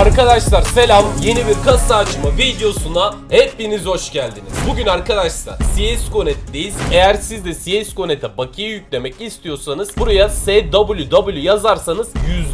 Arkadaşlar selam yeni bir kasa açma videosuna hepiniz hoş geldiniz. Bugün arkadaşlar CSGO.net'teyiz. Eğer siz de CSGO.net'e bakiye yüklemek istiyorsanız buraya SWW yazarsanız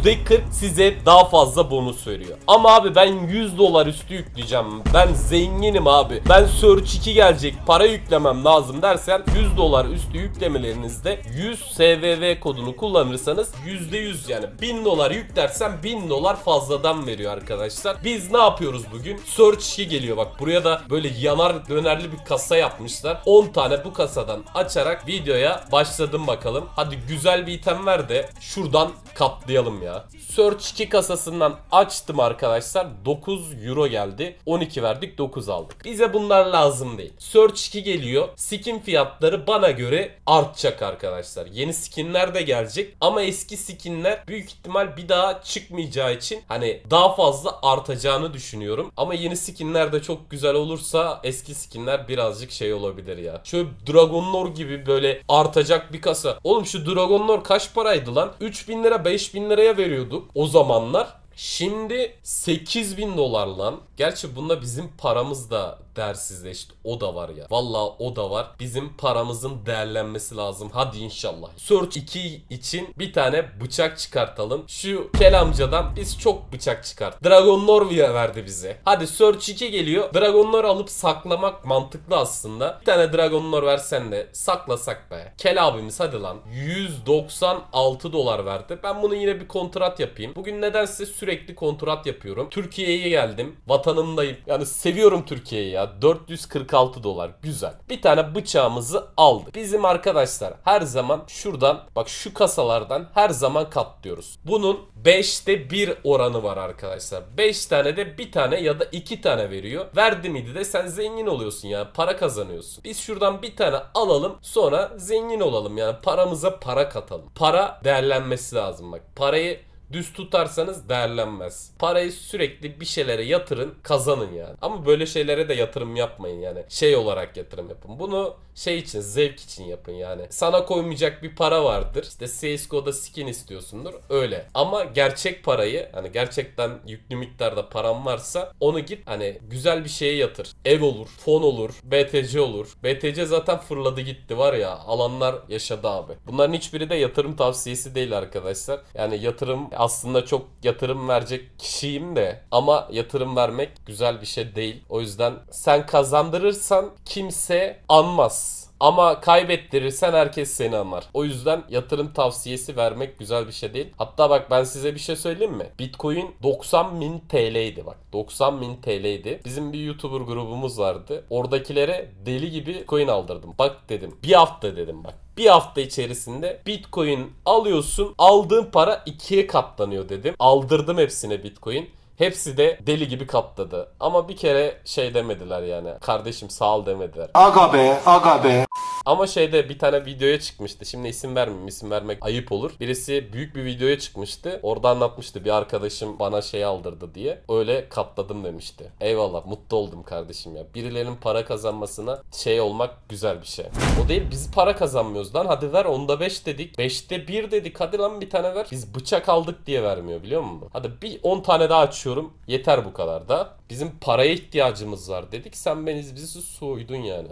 %40 size daha fazla bonus veriyor. Ama abi ben 100 dolar üstü yükleyeceğim. Ben zenginim abi. Ben Search 2 gelecek para yüklemem lazım dersen 100 dolar üstü yüklemelerinizde 100 SVV kodunu kullanırsanız %100 yani 1000 dolar yüklersen 1000 dolar fazladan veriyor arkadaşlar. Biz ne yapıyoruz bugün? Search 2 geliyor bak buraya da böyle yanar dönerli bir kasa yapmışlar. 10 tane bu kasadan açarak videoya başladım bakalım. Hadi güzel bir item ver de şuradan katlayalım ya. Search 2 kasasından açtım arkadaşlar. 9 euro geldi. 12 verdik 9 aldık. Bize bunlar lazım değil. Search 2 geliyor. Skin fiyatları bana göre artacak arkadaşlar. Yeni skinler de gelecek. Ama eski skinler büyük ihtimal bir daha çıkmayacağı için hani daha fazla fazla artacağını düşünüyorum. Ama yeni skinler de çok güzel olursa eski skinler birazcık şey olabilir ya. Şöyle Dragon Lore gibi böyle artacak bir kasa. Oğlum şu Dragon Lore kaç paraydı lan? 3000 lira 5000 liraya veriyorduk o zamanlar. Şimdi 8000 dolar lan. Gerçi bunda bizim paramız da değersizleşti. O da var ya. Vallahi o da var. Bizim paramızın değerlenmesi lazım. Hadi inşallah. Search 2 için bir tane bıçak çıkartalım. Şu Kel amcadan biz çok bıçak çıkart. Dragon Norvia verdi bize. Hadi Search 2 geliyor. Dragon alıp saklamak mantıklı aslında. Bir tane Dragon versen de saklasak be. Kel abimiz hadi lan. 196 dolar verdi. Ben bunu yine bir kontrat yapayım. Bugün nedense sürekli kontrat yapıyorum. Türkiye'ye geldim. Vatanımdayım. Yani seviyorum Türkiye'yi ya. 446 dolar güzel. Bir tane bıçağımızı aldık. Bizim arkadaşlar her zaman şuradan bak şu kasalardan her zaman katlıyoruz. Bunun 5'te 1 oranı var arkadaşlar. 5 tane de bir tane ya da iki tane veriyor. Verdi miydi de sen zengin oluyorsun ya para kazanıyorsun. Biz şuradan bir tane alalım sonra zengin olalım yani paramıza para katalım. Para değerlenmesi lazım bak. Parayı Düz tutarsanız değerlenmez. Parayı sürekli bir şeylere yatırın, kazanın yani. Ama böyle şeylere de yatırım yapmayın yani. Şey olarak yatırım yapın. Bunu şey için, zevk için yapın yani. Sana koymayacak bir para vardır. İşte CSGO'da skin istiyorsundur. Öyle. Ama gerçek parayı hani gerçekten yüklü miktarda param varsa onu git hani güzel bir şeye yatır. Ev olur, fon olur, BTC olur. BTC zaten fırladı gitti var ya. Alanlar yaşadı abi. Bunların hiçbiri de yatırım tavsiyesi değil arkadaşlar. Yani yatırım aslında çok yatırım verecek kişiyim de ama yatırım vermek güzel bir şey değil. O yüzden sen kazandırırsan kimse anmaz. Ama kaybettirirsen herkes seni anlar. O yüzden yatırım tavsiyesi vermek güzel bir şey değil. Hatta bak ben size bir şey söyleyeyim mi? Bitcoin 90 bin TL'ydi bak. 90 bin TL'ydi. Bizim bir YouTuber grubumuz vardı. Oradakilere deli gibi coin aldırdım. Bak dedim. Bir hafta dedim bak bir hafta içerisinde Bitcoin alıyorsun aldığın para ikiye katlanıyor dedim. Aldırdım hepsine Bitcoin. Hepsi de deli gibi katladı. Ama bir kere şey demediler yani. Kardeşim sağ ol demediler. Aga be, aga be. Ama şeyde bir tane videoya çıkmıştı. Şimdi isim vermeyeyim. isim vermek ayıp olur. Birisi büyük bir videoya çıkmıştı. Orada anlatmıştı. Bir arkadaşım bana şey aldırdı diye. Öyle katladım demişti. Eyvallah mutlu oldum kardeşim ya. Birilerinin para kazanmasına şey olmak güzel bir şey. O değil biz para kazanmıyoruz lan. Hadi ver onda 5 dedik. 5'te 1 dedik. Hadi lan bir tane ver. Biz bıçak aldık diye vermiyor biliyor musun? Hadi bir 10 tane daha açıyorum. Yeter bu kadar da. Bizim paraya ihtiyacımız var dedik. Sen beniz bizi soydun yani.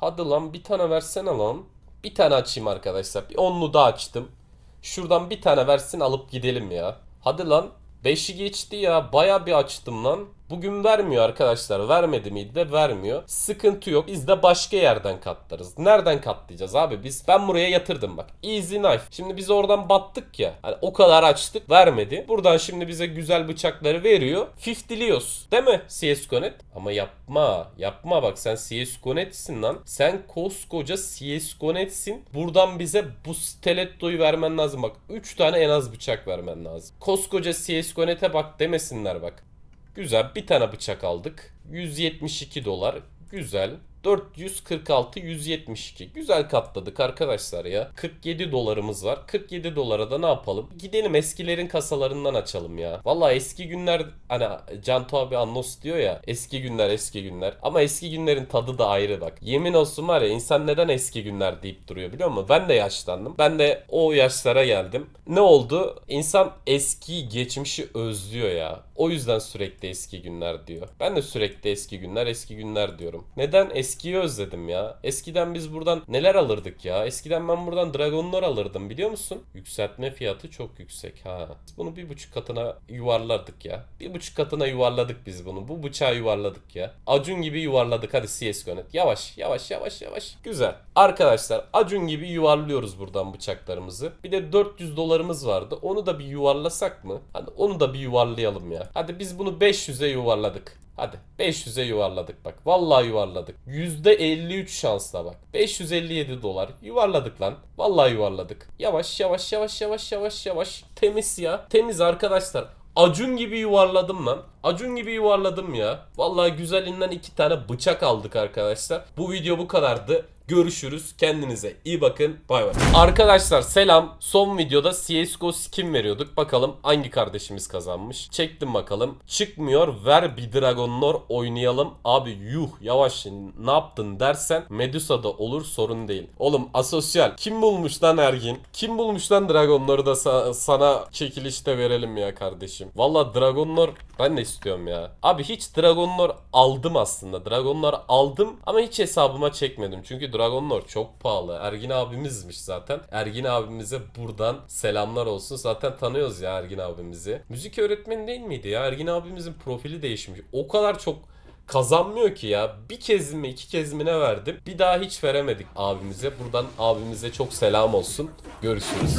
Hadi lan bir tane versene lan. Bir tane açayım arkadaşlar. Bir onlu da açtım. Şuradan bir tane versin alıp gidelim ya. Hadi lan. 5'i geçti ya. Baya bir açtım lan. Bugün vermiyor arkadaşlar. Vermedi miydi de vermiyor. Sıkıntı yok. Biz de başka yerden katlarız. Nereden katlayacağız abi biz? Ben buraya yatırdım bak. Easy knife. Şimdi biz oradan battık ya. Hani o kadar açtık vermedi. Buradan şimdi bize güzel bıçakları veriyor. Fiftiliyoruz. Değil mi CS.net? Ama yapma. Yapma bak sen CS.net'sin lan. Sen koskoca CS.net'sin. Buradan bize bu stilettoyu vermen lazım. Bak 3 tane en az bıçak vermen lazım. Koskoca CS.net'e bak demesinler bak. Güzel. Bir tane bıçak aldık. 172 dolar. Güzel. 446 172. Güzel katladık arkadaşlar ya. 47 dolarımız var. 47 dolara da ne yapalım? Gidelim eskilerin kasalarından açalım ya. Valla eski günler hani Canto abi Annos diyor ya. Eski günler eski günler. Ama eski günlerin tadı da ayrı bak. Yemin olsun var ya insan neden eski günler deyip duruyor biliyor musun? Ben de yaşlandım. Ben de o yaşlara geldim. Ne oldu? İnsan eski geçmişi özlüyor ya. O yüzden sürekli eski günler diyor. Ben de sürekli eski günler eski günler diyorum. Neden eski eskiyi özledim ya. Eskiden biz buradan neler alırdık ya? Eskiden ben buradan dragonlar alırdım biliyor musun? Yükseltme fiyatı çok yüksek ha. Biz bunu bir buçuk katına yuvarlardık ya. Bir buçuk katına yuvarladık biz bunu. Bu bıçağı yuvarladık ya. Acun gibi yuvarladık. Hadi CSGO net. Yavaş yavaş yavaş yavaş. Güzel. Arkadaşlar Acun gibi yuvarlıyoruz buradan bıçaklarımızı. Bir de 400 dolarımız vardı. Onu da bir yuvarlasak mı? Hadi onu da bir yuvarlayalım ya. Hadi biz bunu 500'e yuvarladık. Hadi 500'e yuvarladık bak. Vallahi yuvarladık. %53 şansla bak. 557 dolar. Yuvarladık lan. Vallahi yuvarladık. Yavaş yavaş yavaş yavaş yavaş yavaş. Temiz ya. Temiz arkadaşlar. Acun gibi yuvarladım lan. Acun gibi yuvarladım ya. Vallahi güzelinden iki tane bıçak aldık arkadaşlar. Bu video bu kadardı görüşürüz. Kendinize iyi bakın. Bay bay. Arkadaşlar selam. Son videoda CSGO skin veriyorduk. Bakalım hangi kardeşimiz kazanmış. Çektim bakalım. Çıkmıyor. Ver bir Dragonlor oynayalım. Abi yuh yavaş ne yaptın dersen Medusa'da olur sorun değil. Oğlum asosyal. Kim bulmuş lan Ergin? Kim bulmuş lan Dragonlor'u da sa sana çekilişte verelim ya kardeşim. Valla Dragonlor ben ne istiyorum ya. Abi hiç Dragonlor aldım aslında. Dragonlor aldım ama hiç hesabıma çekmedim. Çünkü Dragon Lord çok pahalı. Ergin abimizmiş zaten. Ergin abimize buradan selamlar olsun. Zaten tanıyoruz ya Ergin abimizi. Müzik öğretmeni değil miydi ya? Ergin abimizin profili değişmiş. O kadar çok kazanmıyor ki ya. Bir kez mi iki kez mi ne verdim? Bir daha hiç veremedik abimize. Buradan abimize çok selam olsun. Görüşürüz.